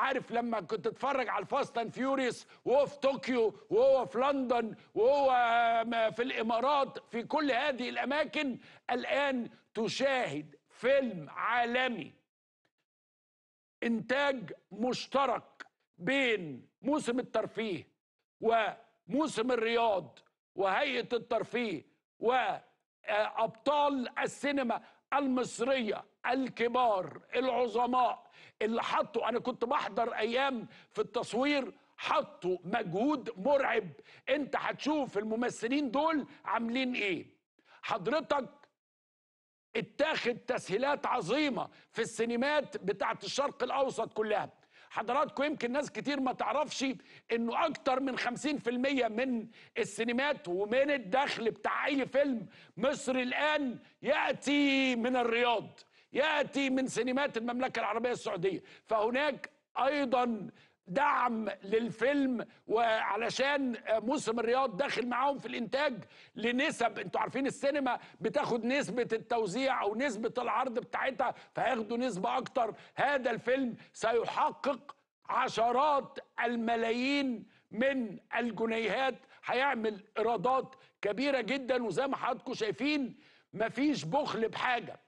عارف لما كنت اتفرج على الفاست اند فيوريوس وهو في طوكيو وهو في لندن وهو في الامارات في كل هذه الاماكن الان تشاهد فيلم عالمي انتاج مشترك بين موسم الترفيه وموسم الرياض وهيئه الترفيه وابطال السينما المصريه الكبار العظماء اللي حطوا انا كنت بحضر ايام في التصوير حطوا مجهود مرعب انت هتشوف الممثلين دول عاملين ايه حضرتك اتاخد تسهيلات عظيمه في السينمات بتاعت الشرق الاوسط كلها حضراتكم يمكن ناس كتير ما تعرفش انه اكتر من 50% من السينمات ومن الدخل بتاع اي فيلم مصري الان ياتي من الرياض ياتي من سينمات المملكه العربيه السعوديه فهناك ايضا دعم للفيلم وعلشان موسم الرياض داخل معاهم في الانتاج لنسب انتوا عارفين السينما بتاخد نسبه التوزيع او نسبه العرض بتاعتها فهياخدوا نسبه اكتر هذا الفيلم سيحقق عشرات الملايين من الجنيهات هيعمل ايرادات كبيره جدا وزي ما حضراتكم شايفين مفيش بخل بحاجه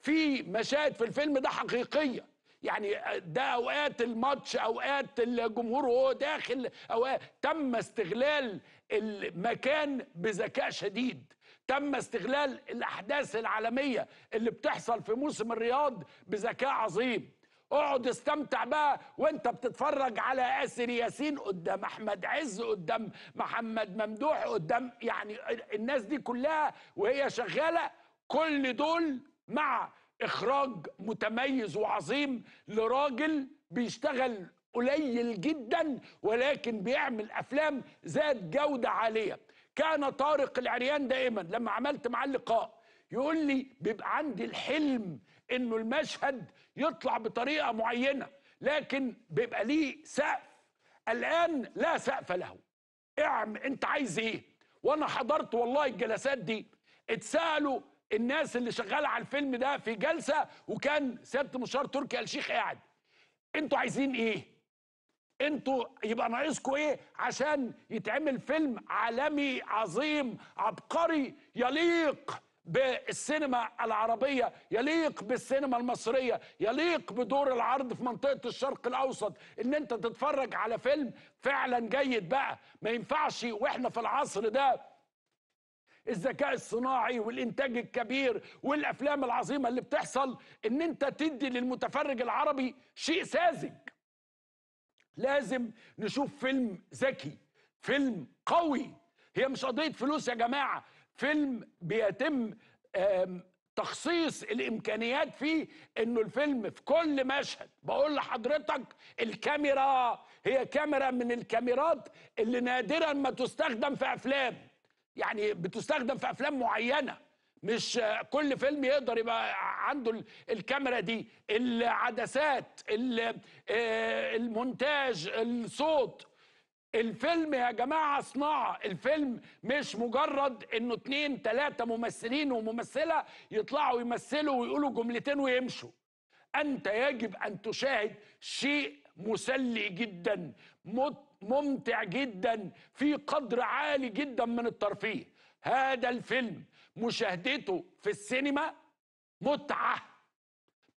في مشاهد في الفيلم ده حقيقيه يعني ده اوقات الماتش اوقات الجمهور وهو داخل اوقات تم استغلال المكان بذكاء شديد تم استغلال الاحداث العالميه اللي بتحصل في موسم الرياض بذكاء عظيم اقعد استمتع بقى وانت بتتفرج على اسر ياسين قدام احمد عز قدام محمد ممدوح قدام يعني الناس دي كلها وهي شغاله كل دول مع اخراج متميز وعظيم لراجل بيشتغل قليل جدا ولكن بيعمل افلام ذات جوده عاليه كان طارق العريان دائما لما عملت معاه اللقاء يقول لي بيبقى عندي الحلم انه المشهد يطلع بطريقه معينه لكن بيبقى ليه سقف الان لا سقف له اعم انت عايز ايه وانا حضرت والله الجلسات دي اتسالوا الناس اللي شغاله على الفيلم ده في جلسه وكان سياده مشار تركي الشيخ قاعد انتوا عايزين ايه انتوا يبقى ناقصكم ايه عشان يتعمل فيلم عالمي عظيم عبقري يليق بالسينما العربية يليق بالسينما المصرية يليق بدور العرض في منطقة الشرق الأوسط إن أنت تتفرج على فيلم فعلا جيد بقى ما ينفعش وإحنا في العصر ده الذكاء الصناعي والانتاج الكبير والافلام العظيمه اللي بتحصل ان انت تدي للمتفرج العربي شيء ساذج لازم نشوف فيلم ذكي فيلم قوي هي مش قضيه فلوس يا جماعه فيلم بيتم تخصيص الامكانيات فيه انه الفيلم في كل مشهد بقول لحضرتك الكاميرا هي كاميرا من الكاميرات اللي نادرا ما تستخدم في افلام يعني بتستخدم في افلام معينه مش كل فيلم يقدر يبقى عنده الكاميرا دي العدسات آه، المونتاج الصوت الفيلم يا جماعة صناعة الفيلم مش مجرد انه اتنين تلاتة ممثلين وممثلة يطلعوا يمثلوا ويقولوا جملتين ويمشوا انت يجب ان تشاهد شيء مسلي جدا مت ممتع جدا في قدر عالي جدا من الترفيه هذا الفيلم مشاهدته في السينما متعه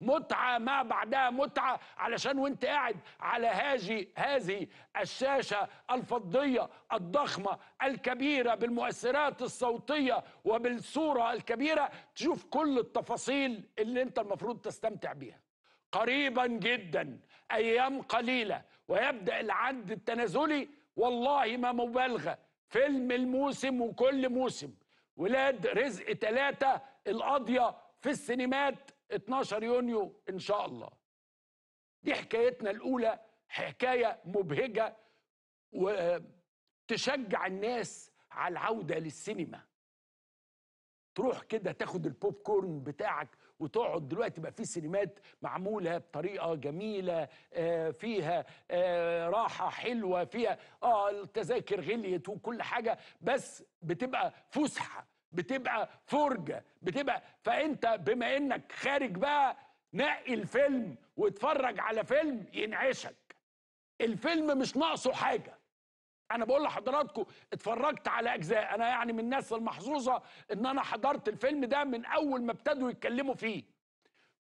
متعة ما بعدها متعة علشان وانت قاعد على هذه هذه الشاشة الفضية الضخمة الكبيرة بالمؤثرات الصوتية وبالصورة الكبيرة تشوف كل التفاصيل اللي انت المفروض تستمتع بيها قريبا جدا أيام قليلة ويبدأ العد التنازلي والله ما مبالغة فيلم الموسم وكل موسم ولاد رزق ثلاثة القاضية في السينمات 12 يونيو إن شاء الله دي حكايتنا الأولى حكاية مبهجة وتشجع الناس على العودة للسينما تروح كده تاخد البوب كورن بتاعك وتقعد دلوقتي بقى في سينمات معموله بطريقه جميله آه، فيها آه، راحه حلوه فيها اه التذاكر غليت وكل حاجه بس بتبقى فسحه بتبقى فرجه بتبقى فانت بما انك خارج بقى نقي الفيلم واتفرج على فيلم ينعشك الفيلم مش ناقصه حاجه انا بقول لحضراتكم اتفرجت على اجزاء انا يعني من الناس المحظوظه ان انا حضرت الفيلم ده من اول ما ابتدوا يتكلموا فيه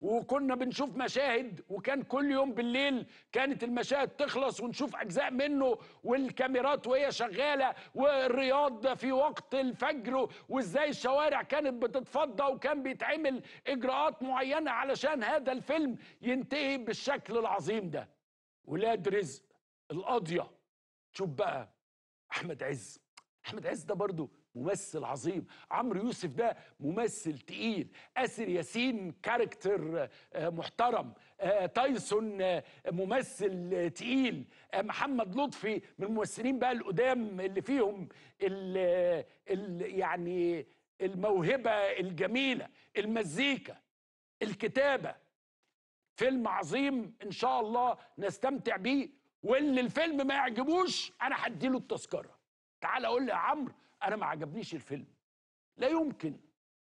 وكنا بنشوف مشاهد وكان كل يوم بالليل كانت المشاهد تخلص ونشوف اجزاء منه والكاميرات وهي شغاله والرياض في وقت الفجر وازاي الشوارع كانت بتتفضى وكان بيتعمل اجراءات معينه علشان هذا الفيلم ينتهي بالشكل العظيم ده ولاد رزق القاضيه شوف بقى احمد عز احمد عز ده برضه ممثل عظيم عمرو يوسف ده ممثل تقيل اسر ياسين كاركتر آه، محترم آه، تايسون آه، ممثل تقيل محمد لطفي من الممثلين بقى القدام اللي فيهم الـ الـ يعني الموهبه الجميله المزيكا الكتابه فيلم عظيم ان شاء الله نستمتع بيه واللي الفيلم ما يعجبوش انا هديله التذكره تعال اقول لي يا عمرو انا ما عجبنيش الفيلم لا يمكن